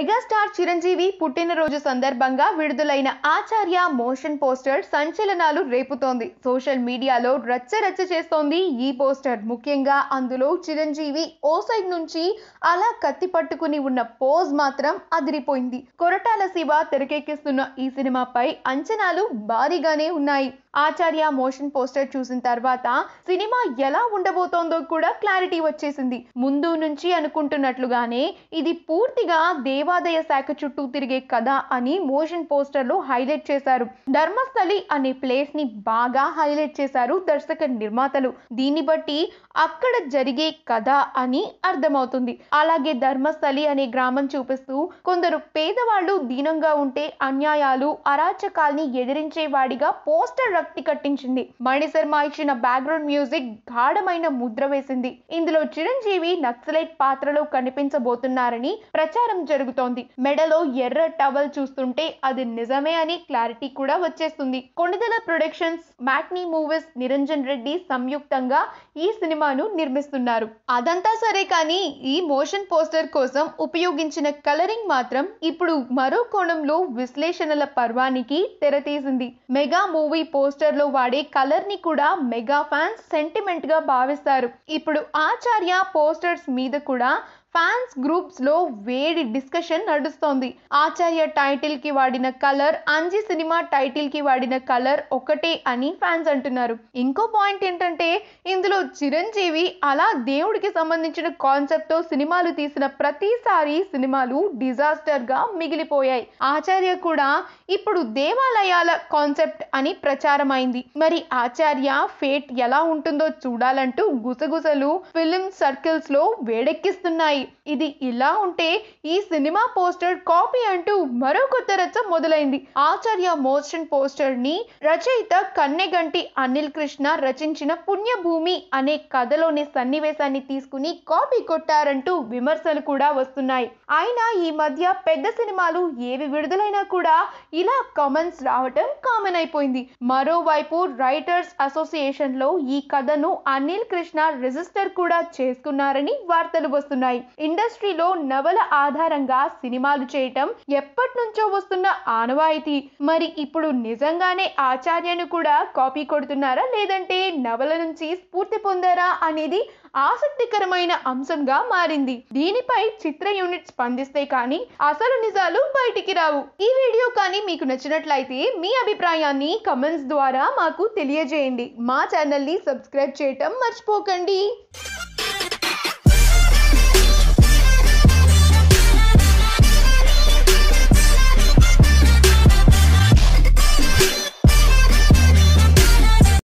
megastar Chiranjeevi పుట్టినరోజు సందర్భంగా విడుదలైన ఆచార్య మోషన్ పోస్టర్ సంచలనాలు రేపుతోంది సోషల్ మీడియాలో రచ్చ రచ్చ చేస్తోంది ఈ పోస్టర్ ముఖ్యంగా అందులో చిరంజీవి ఓ సైడ్ నుంచి అలా కత్తి పట్టుకుని ఉన్న పోజ్ మాత్రం అదిరిపోయింది కొరటాల శివ తెరకెక్కిస్తున్న ఈ సినిమాపై అంచనాలు భారీగానే ఉన్నాయి ఆచార్య మోషన్ పోస్టర్ చూసిన తర్వాత సినిమా ఎలా ఉండబోతోందో కూడా క్లారిటీ వచ్చేసింది ముందు నుంచి అనుకుంటున్నట్లుగానే ఇది పూర్తిగా దేవాదయ శాఖ చుట్టూ తిరిగే కథ అని మోషన్ పోస్టర్లో హైలైట్ చేశారు ధర్మస్థలి అనే ప్లేస్ ని బాగా హైలైట్ చేశారు దర్శక నిర్మాతలు దీన్ని బట్టి అక్కడ జరిగే కథ అని అర్థమవుతుంది అలాగే ధర్మస్థలి అనే గ్రామం చూపిస్తూ కొందరు పేదవాళ్ళు దీనంగా ఉంటే అన్యాయాలు అరాచకాల్ని ఎదిరించే వాడిగా పోస్టర్ రక్తి కట్టించింది మణిశర్మ ఇచ్చిన బ్యాక్గ్రౌండ్ మ్యూజిక్ గాఢమైన ముద్ర వేసింది ఇందులో చిరంజీవి నక్సలైట్ పాత్రలో కనిపించబోతున్నారని ప్రచారం జరుగుతోంది మెడలో ఎర్ర టవల్ చూస్తుంటే అది నిజమే అని క్లారిటీ కూడా వచ్చేస్తుంది Konidela productions matinee movies Niranjan Reddy సంయుక్తంగా ఈ సినిమాను నిర్మిస్తున్నారు అదంతా సరే కానీ ఈ మోషన్ పోస్టర్ కోసం ఉపయోగించిన కలరింగ్ మాత్రం ఇప్పుడు మరో కోణంలో విశ్లేషణల పర్వానికి తెరతీసింది మెగా మూవీ పోస్టర్ లో వాడే కలర్ ని కూడా మెగా ఫ్యాన్స్ సెంటిమెంట్గా భావిస్తారు ఇప్పుడు ఆచార్య పోస్టర్స్ మీద కూడా ఫ్యాన్స్ గ్రూప్స్లో వేడి డిస్కషన్ నడుస్తోంది ఆచార్య టైటిల్కి వాడిన కలర్ అంజి సినిమా టైటిల్కి వాడిన కలర్ ఒకటే అని ఫ్యాన్స్ అంటున్నారు ఇంకో పాయింట్ ఏంటంటే ఇందులో చిరంజీవి అలా దేవుడికి సంబంధించిన తో సినిమాలు తీసిన ప్రతిసారి సినిమాలు డిజాస్టర్గా మిగిలిపోయాయి ఆచార్య కూడా ఇప్పుడు దేవాలయాల కాన్సెప్ట్ అని ప్రచారం అయింది మరి ఆచార్య ఫేట్ ఎలా ఉంటుందో చూడాలంటూ గుసగుసలు ఫిలిం సర్కిల్స్లో వేడెక్కిస్తున్నాయి మొదలయ్యాయి ఇది ఇలా ఉంటే ఈ సినిమా పోస్టర్ కాపీ అంటూ మరో కొత్త రచ మొదలైంది ఆచార్య మోషన్ పోస్టర్ ని రచయిత కన్నెగంటి అనిల్ కృష్ణ రచించిన పుణ్యభూమి అనే కథలోని సన్నివేశాన్ని తీసుకుని కాపీ కొట్టారంటూ విమర్శలు కూడా వస్తున్నాయి అయినా ఈ మధ్య పెద్ద సినిమాలు ఏవి విడుదలైనా కూడా ఇలా కామెంట్స్ రావటం కామన్ అయిపోయింది మరోవైపు రైటర్స్ అసోసియేషన్ లో ఈ కథను అనిల్ కృష్ణ రిజిస్టర్ కూడా చేసుకున్నారని వార్తలు వస్తున్నాయి ఇండస్ట్రీలో నవల ఆధారంగా సినిమాలు చేయటం ఎప్పటి నుంచో వస్తున్న ఆనవాయితీ మరి ఇప్పుడు నిజంగానే ఆచార్యను కూడా కాపీ కొడుతున్నారా లేదంటే నవల నుంచి స్ఫూర్తి పొందారా అనేది ఆసక్తికరమైన అంశంగా మారింది దీనిపై చిత్ర యూనిట్ స్పందిస్తే కానీ అసలు నిజాలు బయటికి రావు ఈ వీడియో కానీ మీకు నచ్చినట్లయితే మీ అభిప్రాయాన్ని కమెంట్స్ ద్వారా మాకు తెలియజేయండి మా ఛానల్ని సబ్స్క్రైబ్ చేయటం మర్చిపోకండి